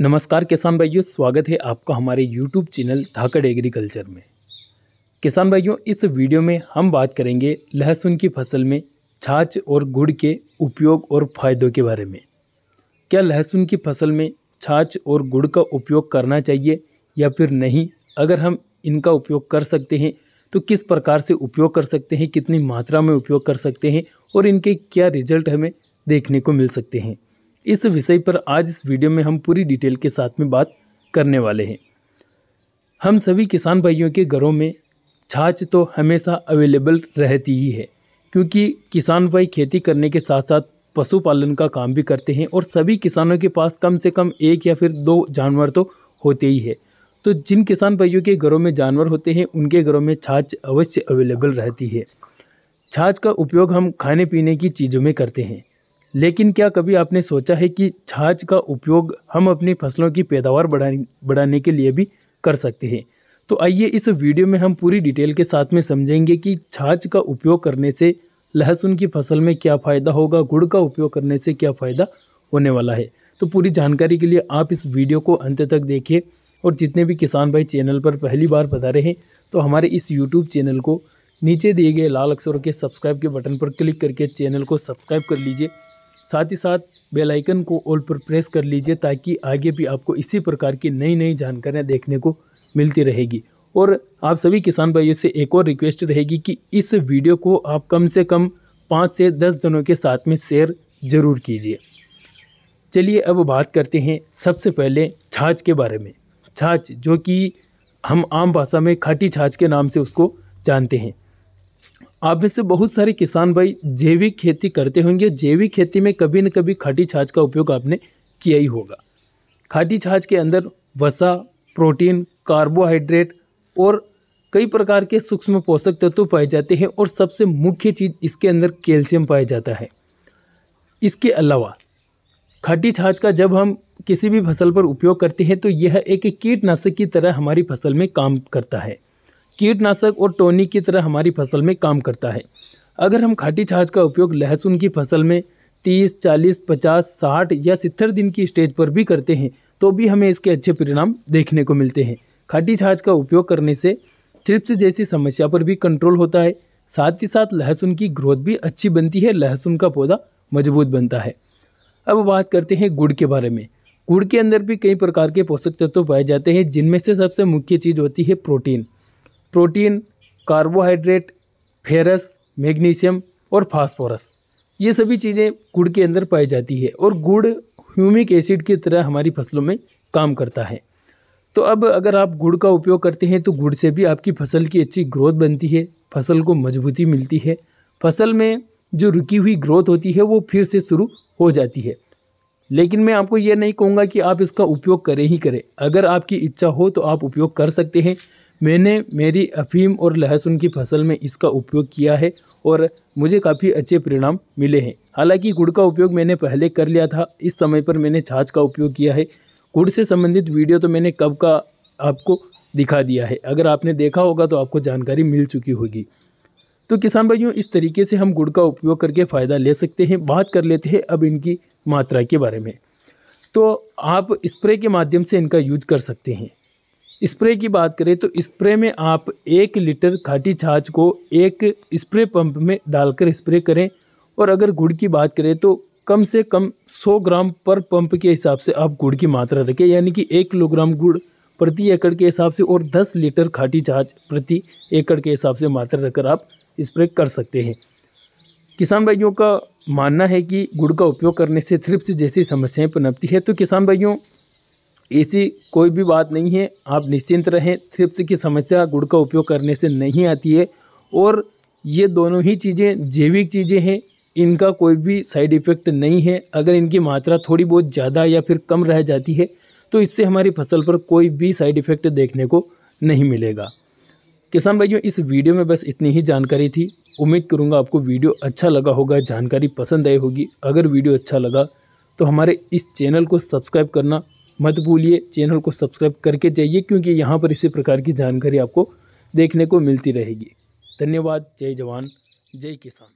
नमस्कार किसान भाइयों स्वागत है आपका हमारे यूट्यूब चैनल धाकड़ एग्रीकल्चर में किसान भाइयों इस वीडियो में हम बात करेंगे लहसुन की फसल में छाछ और गुड़ के उपयोग और फ़ायदों के बारे में क्या लहसुन की फसल में छाछ और गुड़ का उपयोग करना चाहिए या फिर नहीं अगर हम इनका उपयोग कर सकते हैं तो किस प्रकार से उपयोग कर सकते हैं कितनी मात्रा में उपयोग कर सकते हैं और इनके क्या रिजल्ट हमें देखने को मिल सकते हैं इस विषय पर आज इस वीडियो में हम पूरी डिटेल के साथ में बात करने वाले हैं हम सभी किसान भाइयों के घरों में छाछ तो हमेशा अवेलेबल रहती ही है क्योंकि किसान भाई खेती करने के साथ साथ पशुपालन का काम भी करते हैं और सभी किसानों के पास कम से कम एक या फिर दो जानवर तो होते ही है तो जिन किसान भाइयों के घरों में जानवर होते हैं उनके घरों में छाछ अवश्य अवेलेबल रहती है छाछ का उपयोग हम खाने पीने की चीज़ों में करते हैं लेकिन क्या कभी आपने सोचा है कि छाछ का उपयोग हम अपनी फसलों की पैदावार बढ़ाने बढ़ाने के लिए भी कर सकते हैं तो आइए इस वीडियो में हम पूरी डिटेल के साथ में समझेंगे कि छाछ का उपयोग करने से लहसुन की फसल में क्या फ़ायदा होगा गुड़ का उपयोग करने से क्या फ़ायदा होने वाला है तो पूरी जानकारी के लिए आप इस वीडियो को अंत तक देखिए और जितने भी किसान भाई चैनल पर पहली बार बता रहे हैं तो हमारे इस यूट्यूब चैनल को नीचे दिए गए लाल अक्षरों के सब्सक्राइब के बटन पर क्लिक करके चैनल को सब्सक्राइब कर लीजिए साथ ही साथ बेल आइकन को ऑल पर प्रेस कर लीजिए ताकि आगे भी आपको इसी प्रकार की नई नई जानकारियाँ देखने को मिलती रहेगी और आप सभी किसान भाइयों से एक और रिक्वेस्ट रहेगी कि इस वीडियो को आप कम से कम पाँच से दस जनों के साथ में शेयर ज़रूर कीजिए चलिए अब बात करते हैं सबसे पहले छाछ के बारे में छाछ जो कि हम आम भाषा में खाटी छाछ के नाम से उसको जानते हैं आप में से बहुत सारे किसान भाई जैविक खेती करते होंगे जैविक खेती में कभी न कभी खाटी छाछ का उपयोग आपने किया ही होगा खाटी छाछ के अंदर वसा प्रोटीन कार्बोहाइड्रेट और कई प्रकार के सूक्ष्म पोषक तत्व तो पाए जाते हैं और सबसे मुख्य चीज़ इसके अंदर कैल्शियम पाया जाता है इसके अलावा खाटी छाछ का जब हम किसी भी फसल पर उपयोग करते हैं तो यह एक कीटनाशक की तरह हमारी फसल में काम करता है कीटनाशक और टोनी की तरह हमारी फसल में काम करता है अगर हम खाटी छाछ का उपयोग लहसुन की फसल में तीस चालीस पचास साठ या सितर दिन की स्टेज पर भी करते हैं तो भी हमें इसके अच्छे परिणाम देखने को मिलते हैं खाटी छाछ का उपयोग करने से थ्रिप्स जैसी समस्या पर भी कंट्रोल होता है साथ ही साथ लहसुन की ग्रोथ भी अच्छी बनती है लहसुन का पौधा मजबूत बनता है अब बात करते हैं गुड़ के बारे में गुड़ के अंदर भी कई प्रकार के पोषक तत्व तो पाए जाते हैं जिनमें से सबसे मुख्य चीज़ होती है protein protein carbohydrate ferrous magnesium और फास्फोरस ये सभी चीज़ें गुड़ के अंदर पाई जाती है और गुड़ ह्यूमिक एसिड की तरह हमारी फसलों में काम करता है तो अब अगर आप गुड़ का उपयोग करते हैं तो गुड़ से भी आपकी फसल की अच्छी ग्रोथ बनती है फसल को मजबूती मिलती है फसल में जो रुकी हुई ग्रोथ होती है वो फिर से शुरू हो जाती है लेकिन मैं आपको ये नहीं कहूँगा कि आप इसका उपयोग करें ही करें अगर आपकी इच्छा हो तो आप उपयोग कर सकते हैं मैंने मेरी अफ़ीम और लहसुन की फसल में इसका उपयोग किया है और मुझे काफ़ी अच्छे परिणाम मिले हैं हालांकि गुड़ का उपयोग मैंने पहले कर लिया था इस समय पर मैंने छाछ का उपयोग किया है गुड़ से संबंधित वीडियो तो मैंने कब का आपको दिखा दिया है अगर आपने देखा होगा तो आपको जानकारी मिल चुकी होगी तो किसान भाइयों इस तरीके से हम गुड़ का उपयोग करके फ़ायदा ले सकते हैं बात कर लेते हैं अब इनकी मात्रा के बारे में तो आप स्प्रे के माध्यम से इनका यूज कर सकते हैं स्प्रे की बात करें तो स्प्रे में आप एक लीटर खाटी छाछ को एक स्प्रे पंप में डालकर स्प्रे करें और अगर गुड़ की बात करें तो कम से कम 100 ग्राम पर पंप के हिसाब से आप गुड़ की मात्रा रखें यानी कि एक किलोग्राम गुड़ प्रति एकड़ के हिसाब से और 10 लीटर खाटी छाछ प्रति एकड़ के हिसाब से मात्रा रखकर आप स्प्रे कर सकते हैं किसान भाइयों का मानना है कि गुड़ का उपयोग करने से थ्रिप्स जैसी समस्याएं पनपती है तो किसान भाइयों ऐसी कोई भी बात नहीं है आप निश्चिंत रहें थ्रिप्स की समस्या गुड़ का उपयोग करने से नहीं आती है और ये दोनों ही चीज़ें जैविक चीज़ें हैं इनका कोई भी साइड इफ़ेक्ट नहीं है अगर इनकी मात्रा थोड़ी बहुत ज़्यादा या फिर कम रह जाती है तो इससे हमारी फसल पर कोई भी साइड इफ़ेक्ट देखने को नहीं मिलेगा किसान भाइयों इस वीडियो में बस इतनी ही जानकारी थी उम्मीद करूँगा आपको वीडियो अच्छा लगा होगा जानकारी पसंद आई होगी अगर वीडियो अच्छा लगा तो हमारे इस चैनल को सब्सक्राइब करना मत भूलिए चैनल को सब्सक्राइब करके जाइए क्योंकि यहाँ पर इसी प्रकार की जानकारी आपको देखने को मिलती रहेगी धन्यवाद जय जवान जय किसान